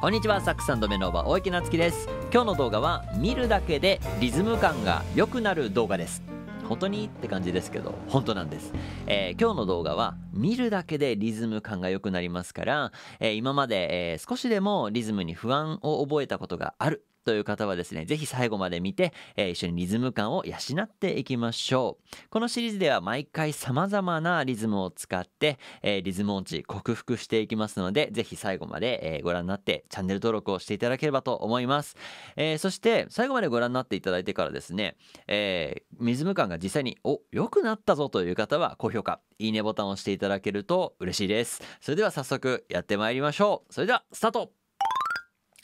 こんにちはサックスメノーバー大池夏樹です今日の動画は見るだけでリズム感が良くなる動画です本当にって感じですけど本当なんです、えー、今日の動画は見るだけでリズム感が良くなりますから、えー、今まで、えー、少しでもリズムに不安を覚えたことがあるという方はですね、ぜひ最後まで見て、えー、一緒にリズム感を養っていきましょう。このシリーズでは毎回様々なリズムを使って、えー、リズム音痴克服していきますので、ぜひ最後まで、えー、ご覧になってチャンネル登録をしていただければと思います。えそして最後までご覧になっていただいてからですね、えリズム感が実際に、お、良くなったぞという方は高評価、いいねボタンを押していただけると嬉しいです。それでは早速やってまいりましょう。それではスタート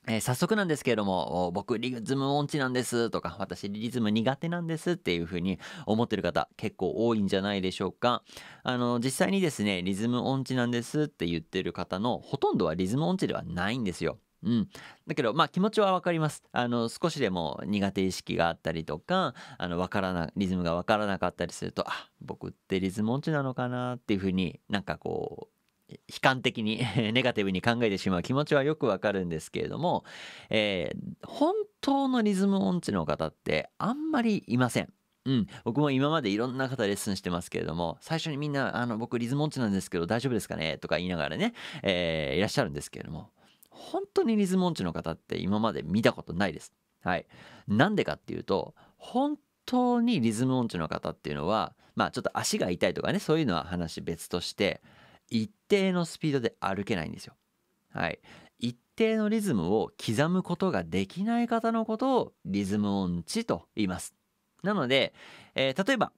えー、早速なんですけれども、僕リズム音痴なんですとか、私リズム苦手なんですっていう風に思ってる方結構多いんじゃないでしょうか。あの、実際にですね、リズム音痴なんですって言ってる方のほとんどはリズム音痴ではないんですよ。うん、だけどまあ気持ちは分かりますあの少しでも苦手意識があったりとかあの分からなリズムが分からなかったりするとあ僕ってリズム音痴なのかなっていうふうになんかこう悲観的に ネガティブに考えてしまう気持ちはよくわかるんですけれども、えー、本当のリズム音痴の方ってあんまりいません。うん、僕も今までいろんな方レッスンしてますけれども最初にみんなあの「僕リズム音痴なんですけど大丈夫ですかね?」とか言いながらね、えー、いらっしゃるんですけれども本当にリズム音痴の方って今まで見たことないです。はい、なんでかっていうと本当にリズム音痴の方っていうのはまあちょっと足が痛いとかねそういうのは話別として一定のスピードで歩けないんですよ。はい、一定のリズムを刻むことができない方のことをリズム音痴と言います。なので、えー、例えば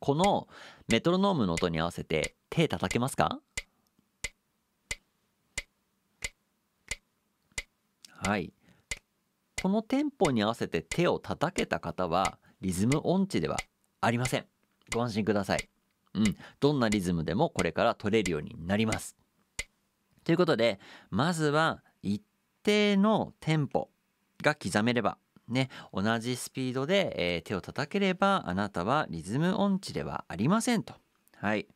このメトロノームの音に合わせて手叩けますかはい。このテンポに合わせて手を叩けた方はリズム音痴ではありません。ご安心ください。うん、どんなリズムでもこれから取れるようになります。ということでまずは一定のテンポが刻めればね、同じスピードで、えー、手を叩ければあなたはリズム音痴ではありませんと。はい。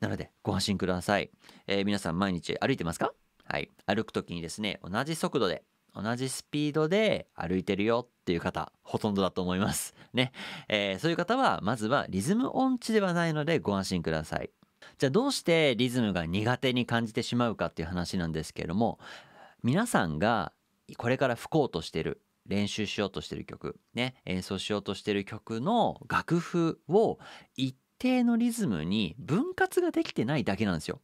なのでご安心ください。えー、皆さん毎日歩いてますかはい。歩く時にですね、同じ速度で同じスピードで歩いてるよっていう方ほとんどだと思います。ね、えー、そういう方はまずはリズム音痴ではないのでご安心ください。じゃあどうしてリズムが苦手に感じてしまうかっていう話なんですけれども皆さんがこれから吹こうとしてる練習しようとしてる曲ね演奏しようとしてる曲の楽譜を一定のリズムに分割ができてないだけなんですよ。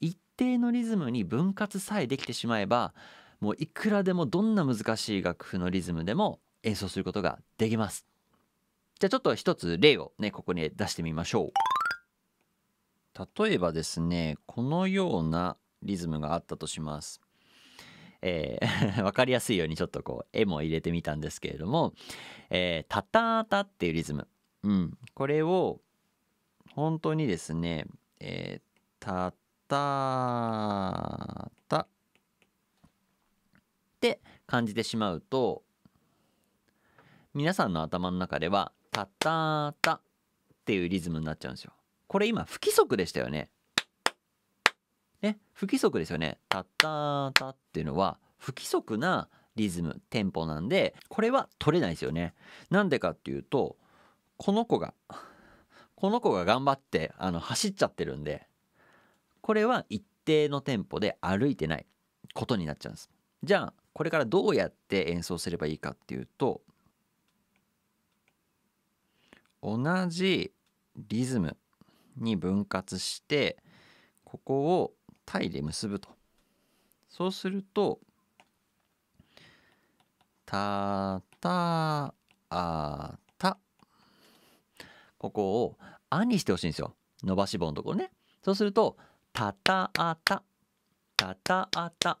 一定のリズムに分割さえできてしまえばもういくらでもどんな難しい楽譜のリズムでも演奏することができます。じゃあちょっと一つ例をね、ここに出してみましょう。例えばですね、このようなリズムがあったとします。えー、分 かりやすいようにちょっとこう絵も入れてみたんですけれども「えー、タタタ」っていうリズム、うん、これを本当にですね「えー、タタタ」感じてしまうと皆さんの頭の中では「タタタ」っていうリズムになっちゃうんですよ。これ今不規則でしたよね。ね不規則ですよね。タタタっていうのは不規則なリズムテンポなんでこれは取れないですよね。なんでかっていうとこの子がこの子が頑張ってあの走っちゃってるんでこれは一定のテンポで歩いてないことになっちゃうんです。じゃあこれからどうやって演奏すればいいかっていうと同じリズムに分割してここをタイで結ぶとそうすると「たたあた」ここを「あ」にしてほしいんですよ伸ばし棒のところねそうすると「たたあた」「たたあた」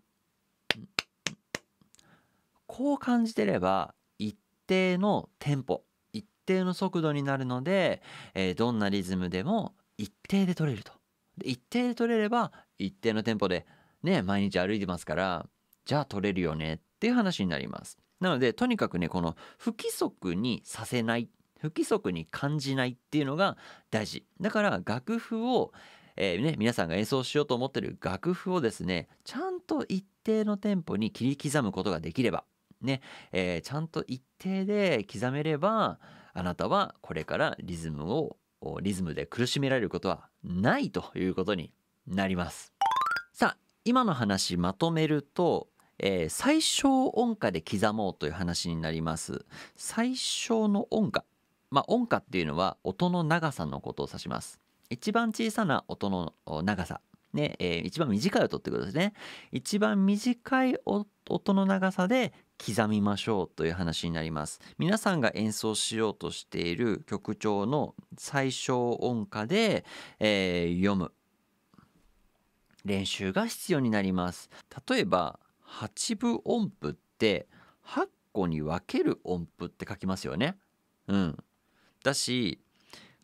こう感じてれば一定のテンポ一定の速度になるので、えー、どんなリズムでも一定で取れると。で一定で取れれば一定のテンポでね毎日歩いてますからじゃあ取れるよねっていう話になります。なのでとにかくねこの不規則にさせない不規則に感じないっていうのが大事。だから楽譜をえー、ね、皆さんが演奏しようと思ってる楽譜をですねちゃんと一定のテンポに切り刻むことができればね、えー、ちゃんと一定で刻めればあなたはこれからリズムをリズムで苦しめられることはないということになります。さあ今の話まとめると、えー、最小音下で刻もうという話になります。最小の音下まあ、音下っていうのは音の長さのことを指します。一番小さな音の長さね、えー、一番短い音ってことですね。一番短い音の長さで刻みましょうという話になります。皆さんが演奏しようとしている曲調の最小音下で、えー、読む練習が必要になります。例えば8分音符って8個に分ける音符って書きますよね。うん。だし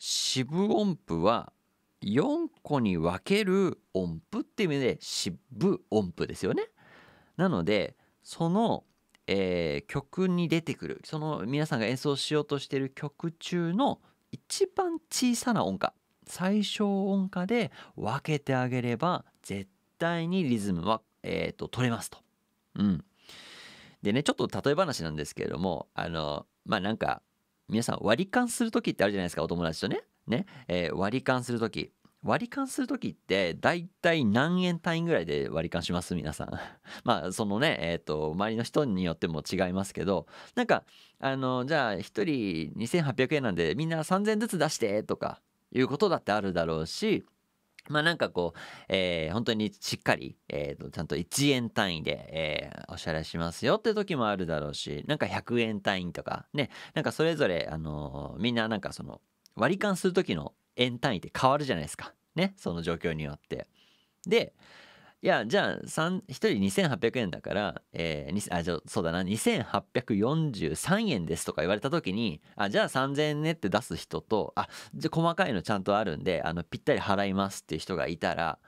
四分音符は4個に分ける音符っていう意味で四分音符ですよね。なのでその、えー、曲に出てくるその皆さんが演奏しようとしてる曲中の一番小さな音歌最小音歌で分けてあげれば絶対にリズムは、えーと、取れますと。うん、でねちょっと例え話なんですけれどもあのまあなんか皆さん割り勘する時ってあるじゃないですかお友達とね。ね、えー、割り勘する時割り勘する時って大体何円単位ぐらいで割り勘します皆さん まあそのねえっ、ー、と周りの人によっても違いますけどなんかあのじゃあ1人2800円なんでみんな3000ずつ出してとかいうことだってあるだろうしまあなんかこう、えー、本当にしっかり、えー、とちゃんと1円単位で、えー、お支払いしますよって時もあるだろうしなんか100円単位とかねなんかそれぞれ、あのみんななんかその割り勘する時の円単位って変わるじゃないですかねその状況によってでいやじゃあ1人2800円だから、えー、あじゃそうだな2843円ですとか言われた時にあじゃあ3000円ねって出す人とあじゃあ細かいのちゃんとあるんであのぴったり払いますっていう人がいたら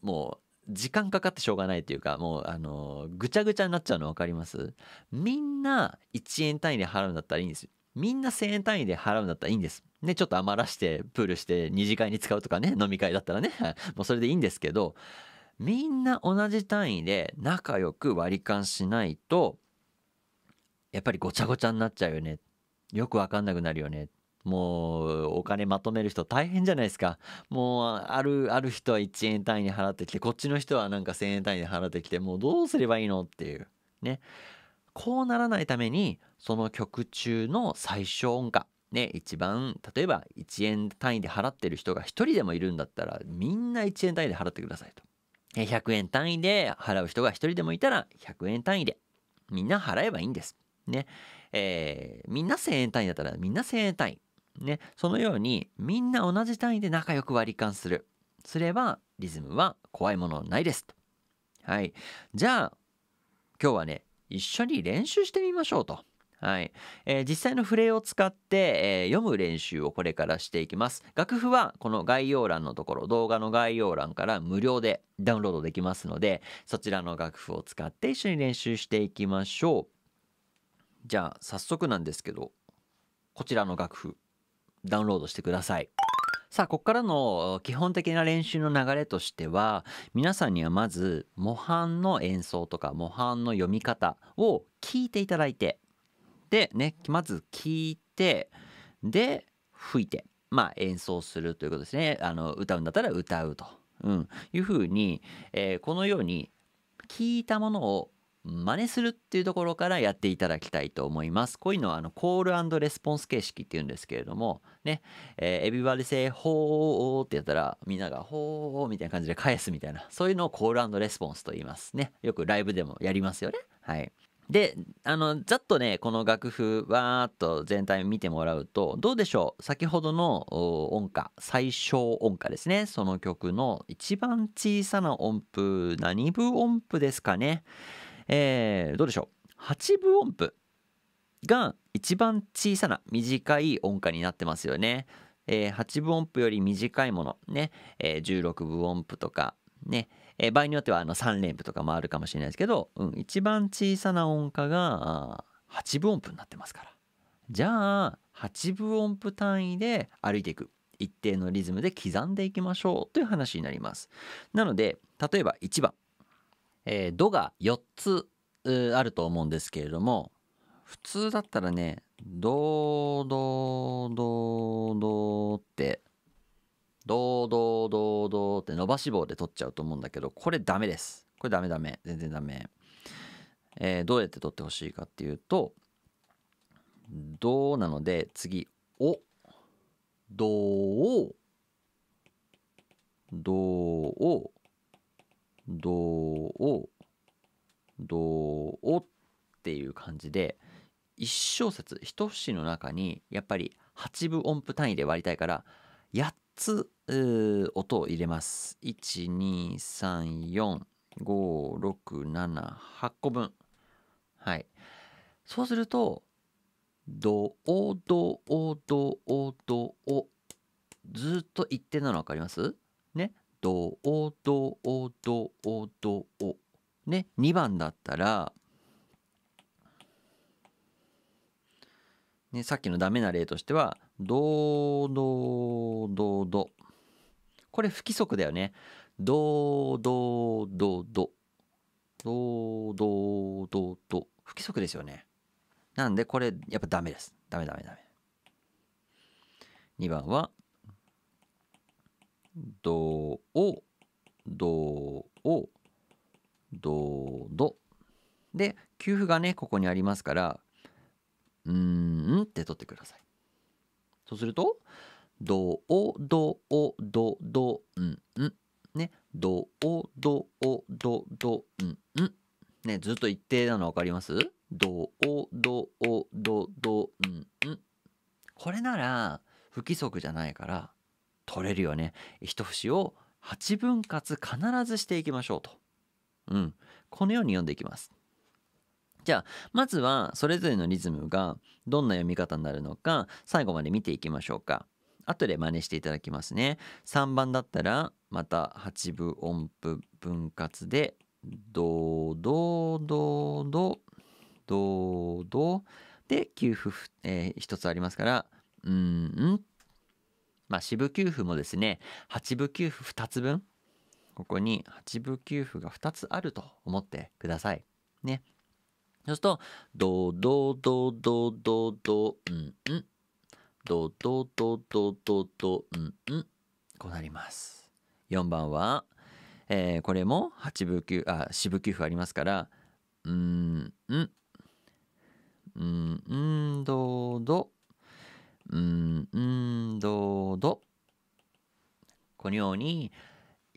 もう時間かかってしょうがないというかもうあのぐちゃぐちゃになっちゃうの分かりますみんな1円単位で払うんだったらいいんですよみんな1000円単位で払うんだったらいいんですね、ちょっと余らしてプールして二次会に使うとかね飲み会だったらねもうそれでいいんですけどみんな同じ単位で仲良く割り勘しないとやっぱりごちゃごちゃになっちゃうよねよくわかんなくなるよねもうお金まとめる人大変じゃないですかもうあるある人は1円単位で払ってきてこっちの人はなんか1,000円単位で払ってきてもうどうすればいいのっていうねこうならないためにその曲中の最小音化ね、一番例えば1円単位で払ってる人が1人でもいるんだったらみんな1円単位で払ってくださいと。100円単位で払う人が1人でもいたら100円単位でみんな払えばいいんです。ね。えー、みんな1000円単位だったらみんな1000円単位。ね。そのようにみんな同じ単位で仲良く割り勘する。すればリズムは怖いものないですと。はい。じゃあ今日はね一緒に練習してみましょうと。はい、えー、実際のフレを使って、えー、読む練習をこれからしていきます楽譜はこの概要欄のところ動画の概要欄から無料でダウンロードできますのでそちらの楽譜を使って一緒に練習していきましょうじゃあ早速なんですけどこちらの楽譜ダウンロードしてくださいさあここからの基本的な練習の流れとしては皆さんにはまず模範の演奏とか模範の読み方を聞いていただいてでねまず聞いてで吹いてまあ演奏するということですねあの歌うんだったら歌うと、うん、いうふうに、えー、このように聞いたものを真似するっていうところからやっていただきたいと思います。こういうのはあのコールレスポンス形式っていうんですけれどもね、えエビバデセホーってやったらみんながほーみたいな感じで返すみたいなそういうのをコールレスポンスと言いますね。よくライブでもやりますよね。はい。であのざっとねこの楽譜わーっと全体見てもらうとどうでしょう先ほどの音歌最小音歌ですねその曲の一番小さな音符何分音符ですかね、えー、どうでしょう8分音符が一番小さな短い音歌になってますよね、えー、8分音符より短いものね、えー、16分音符とかね、えー、場合によってはあの3連符とかもあるかもしれないですけど、うん、一番小さな音化が8分音符になってますからじゃあ8分音符単位で歩いていく一定のリズムで刻んでいきましょうという話になりますなので例えば1番、えー、ドが4つあると思うんですけれども普通だったらねドドードードーってドードードードーって伸ばし棒で取っちゃうと思うんだけど、これダメです。これダメダメ。全然ダメ。えー、どうやって取ってほしいかっていうと、ドーなので次、お、ドー、ドー、ドー、ドーっていう感じで、一小節、一節の中にやっぱり8分音符単位で割りたいから、8つ音を入れます。1,2,3,4,5,6,7,8個分。はい。そうすると、ド、お、ド、お、ド、お、ド、お。ずっと一定なの分かりますね。ド、お、ド、お、ド、お、ド、お。ね。2番だったら、ね、さっきのダメな例としては、ドードードード。これ不規則だよね。どどど不規則ですよね。なんでこれやっぱダメです。ダメダメダメ。2番はどおどおで給付がねここにありますからうんって取ってください。そうするとどおどおどどんんねどおどおどどんんねずっと一定なの分かりますどおどおどどんんこれなら不規則じゃないから取れるよね一節を8分割必ずしていきましょうと、うん、このように読んでいきますじゃあまずはそれぞれのリズムがどんな読み方になるのか最後まで見ていきましょうか後で真似していただきますね。3番だったら、また八分音符分割で、ドドドドドドで9符、えー、1つありますから、うんん。まあ、四分九符もですね、八分九符2つ分、ここに八分九符が2つあると思ってください。ね。そうすると、ドドドドドド、うんん。ドドドドドドうんこうなります。4番は、えー、これも8分9あ4分9分ありますからうんうんうんどうどうんんどどこのように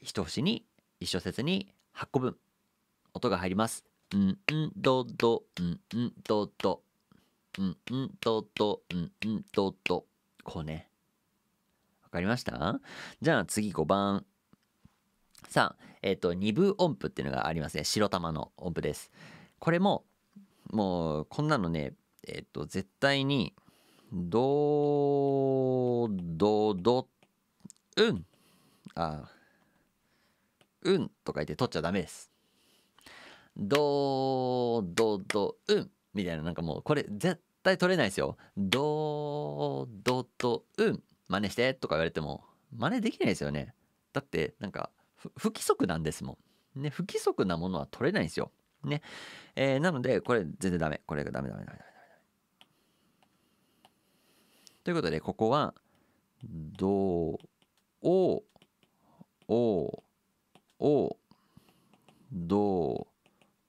一節に一小節に8個分音が入ります。うんうんどうどうんうんどうどううんうんとと、うんうんとと。こうね。わかりましたじゃあ次5番。さあ、えっ、ー、と、二分音符っていうのがありますね。白玉の音符です。これも、もう、こんなのね、えっ、ー、と、絶対に、ど、ど、ど、うん。あ、うんとか言って取っちゃダメです。ど、ど、ど、うん。みたいな、なんかもう、これ、絶対取れないですよ。ど、ど、と、うん、真似してとか言われても、真似できないですよね。だって、なんか、不規則なんですもん。ね、不規則なものは取れないんですよ。ね。えー、なので、これ全然ダメ。これがダメダメダメダメダメ。ということで、ここは、ど、お、お、お、ど、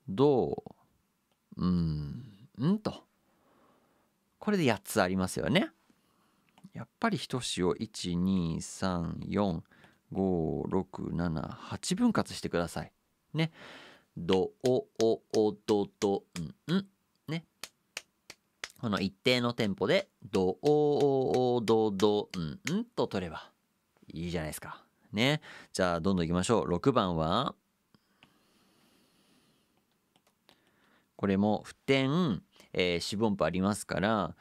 ど、うん、んと。これで8つありますよね。やっぱり等しを1234567分割してください。ね。どおおおどどんん。ね。この一定のテンポでどおおお、どどんんと取ればいいじゃないですか。ね。じゃあどんどんいきましょう。6番はこれも普天えー、四分音符ありますから、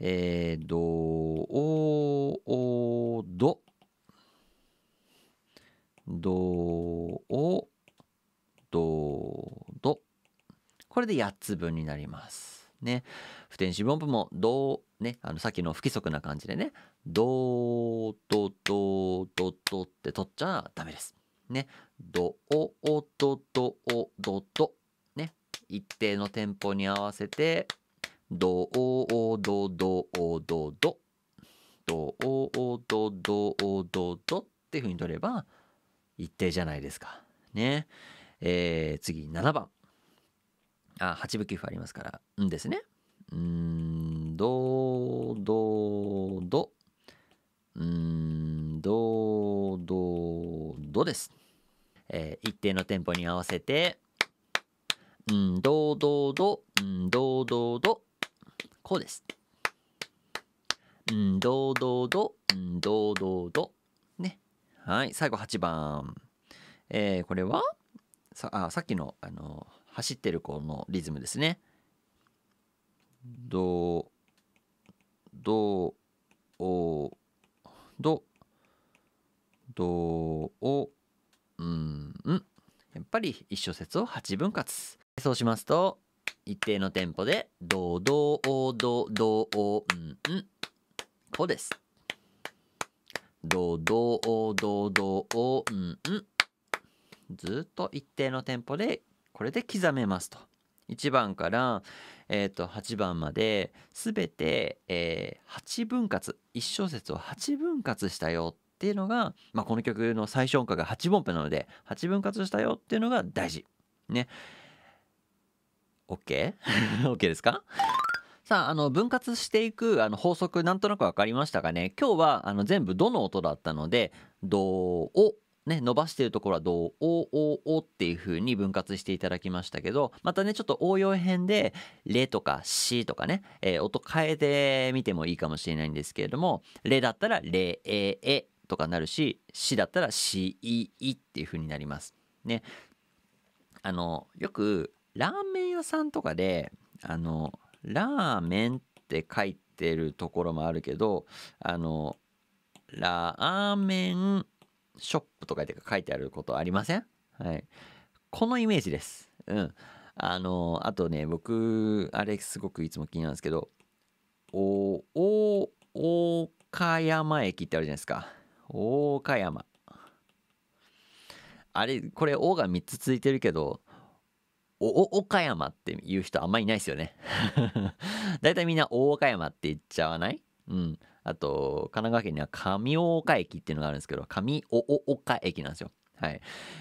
えー、ド、お、お、ド。ド、お、ド、ド。これで8つ分になります。ね。不転四分音符も、ド、ね、あの、さっきの不規則な感じでね、ド、ド、ド、ド、ドって取っちゃダメです。ね。ド、お、お、ド、ド、お、ド、ド。一定のテンポに合わせてドおドドドドドおおドドドドっていううに取れば一定じゃないですか。ね。えー、次7番。あ、八分9分ありますから、んですね。んドドド。んドドドです。えー、一定のテンポに合わせてうんどどどんどどどこうですうんどどどんどどどねはい最後8番えー、これはさあさっきのあの走ってる子のリズムですねどどおどどおうんうんやっぱり一小節を8分割そうしますと一定のテンポでドドオドドオンンこですドドオドドオンンずっと一定のテンポでこれで刻めますと1番から、えー、と8番まで全て、えー、8分割1小節を8分割したよっていうのが、まあ、この曲の最小音階が8分音符なので8分割したよっていうのが大事ね。OK?OK、ですかさあ、あの、分割していくあの法則、なんとなく分かりましたかね、今日はあの全部どの音だったので、ど、を、ね、伸ばしているところはどう、お、お、おっていう風に分割していただきましたけど、またね、ちょっと応用編で、れとかしとかね、えー、音変えてみてもいいかもしれないんですけれども、れだったられ、え、えとかなるし、しだったらし、い、いっていう風になります。ね。あの、よく、ラーメン屋さんとかで、あの、ラーメンって書いてるところもあるけど、あの、ラーメンショップとかって書いてあることありませんはい。このイメージです。うん。あの、あとね、僕、あれすごくいつも気になるんですけど、お、お、岡山駅ってあるじゃないですか。岡山。あれ、これ、おが3つついてるけど、お岡山って言う人あんまりいないですよねだいたいみんな大岡山って言っちゃわないうん。あと、神奈川県には上大岡駅っていうのがあるんですけど、上大岡駅なんですよ。はい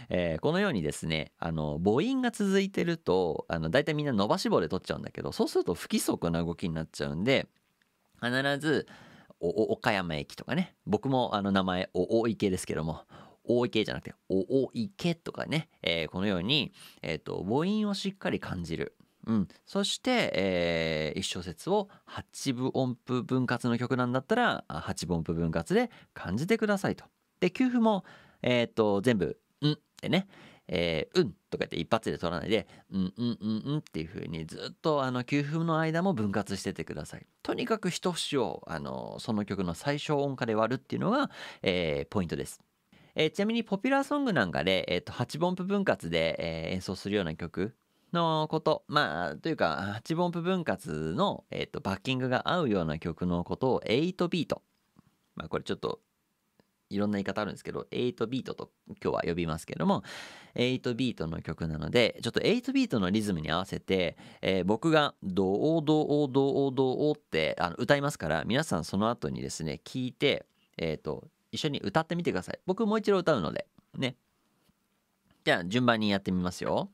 えー、このようにですねあの母音が続いてるとあの大体みんな伸ばし棒で取っちゃうんだけどそうすると不規則な動きになっちゃうんで必ず岡山駅とかね僕もあの名前おお池ですけども大池じゃなくて、おおいけとかね、えー、このように、えっ、ー、と、母音をしっかり感じる。うん、そして、えー、一小節を8分音符分割の曲なんだったら8分音符分割で感じてくださいと。で給付も、えーと、全部「ん」ってね「えー、うん」とか言って一発で取らないで「うんうんうんうん」っていう風にずっとあのの間も分割しててください。とにかく一節をあのその曲の最小音化で割るっていうのが、えー、ポイントです。えー、ちなみにポピュラーソングなんかで、えー、と8分音符分割で、えー、演奏するような曲のこと、まあ、というか、8音符分割の、えーとバッキングが合うような曲のことを8ビート。まあ、これちょっと、いろんな言い方あるんですけど、8ビートと今日は呼びますけども、8ビートの曲なので、ちょっと8ビートのリズムに合わせて、えー、僕がドオドオドオドオってあの歌いますから、皆さんその後にですね、聞いて、えっ、ー、と、一緒に歌ってみてください僕もう一度歌うのでねじゃあ順番にやってみますよ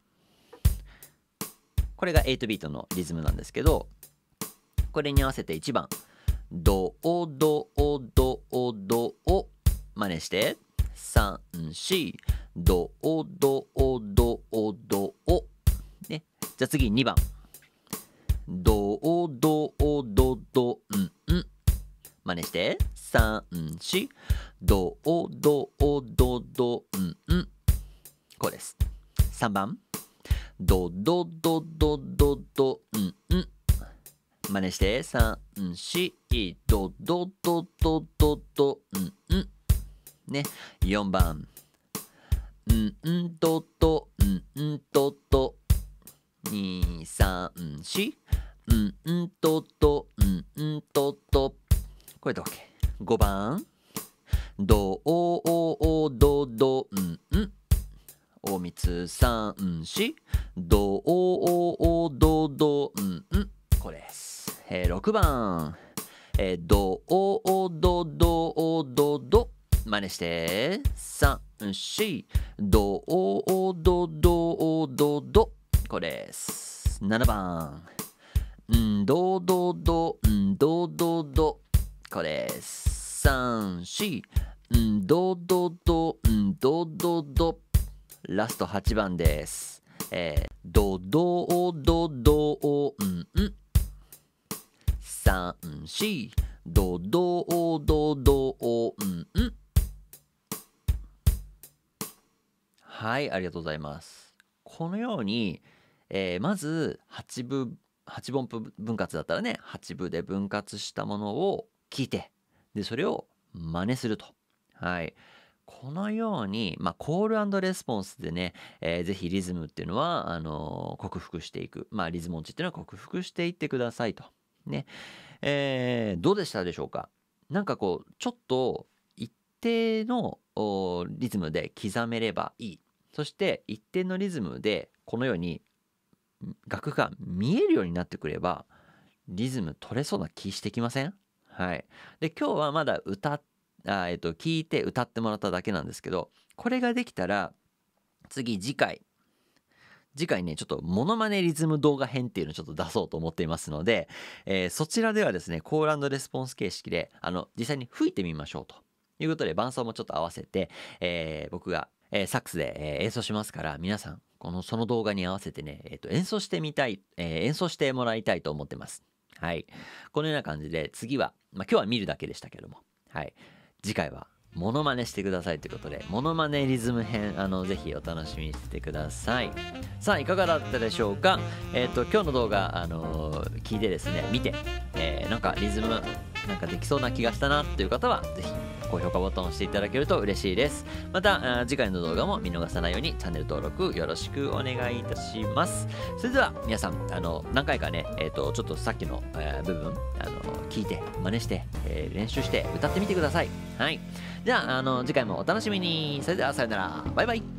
これが8ビートのリズムなんですけどこれに合わせて1番ドオドオドオドを真似して34ドオドオドオドオねじゃあ次2番ドオドオドドンン真似して三四ドおおんんこうです3番ドドドドどんん真似して三四ドドドドどんんね4番んんととんんと234うんとうんとこれで OK。5番。どおおおどどんん。おみつさんし。どおおおどどんん。これです。えー、6番。えー、どおおどどおどど。真似して。3んし。どおおどどおどど。これです。7番。んどどどんどどど。これ34んどどどんどどどラスト8番ですえー、どどおどどおんん三四どどおどどおんんはいありがとうございますこのように、えー、まず八分八分分割だったらね八分で分割したものを聞いて、で、それを真似すると。はい。このように、まあ、コールレスポンスでね、えー、ぜひリズムっていうのは、あのー、克服していく。まあ、リズム音痴っていうのは克服していってくださいと。ね。えー、どうでしたでしょうかなんかこう、ちょっと一定のリズムで刻めればいい。そして一定のリズムでこのように楽が見えるようになってくればリズム取れそうな気してきませんはい、で今日はまだ歌あ、えっと、聞いて歌ってもらっただけなんですけどこれができたら次次回次回ねちょっとモノマネリズム動画編っていうのをちょっと出そうと思っていますので、えー、そちらではですねコールレスポンス形式であの実際に吹いてみましょうということで伴奏もちょっと合わせて、えー、僕が、えー、サックスで、え演奏しますから皆さんこのその動画に合わせてね、えーと、と演奏してみたい、え演奏してもらいたいと思ってます。はい。このような感じで、次は、まあ、今日は見るだけでしたけども、はい。次回は、モノマネしてくださいということで、モノマネリズム編、あの、ぜひお楽しみにしてください。さあ、いかがだったでしょうかえっ、ー、と、今日の動画、あのー、聞いてですね、見て、えー、なんかリズムなんかできそうな気がしたなっていう方は是非高評価ボタンを押していただけると嬉しいですまた次回の動画も見逃さないようにチャンネル登録よろしくお願いいたしますそれでは皆さんあの何回かねえっ、ー、とちょっとさっきの、えー、部分あの聞いて真似して、えー、練習して歌ってみてくださいはいじゃああの次回もお楽しみにそれではさよならバイバイ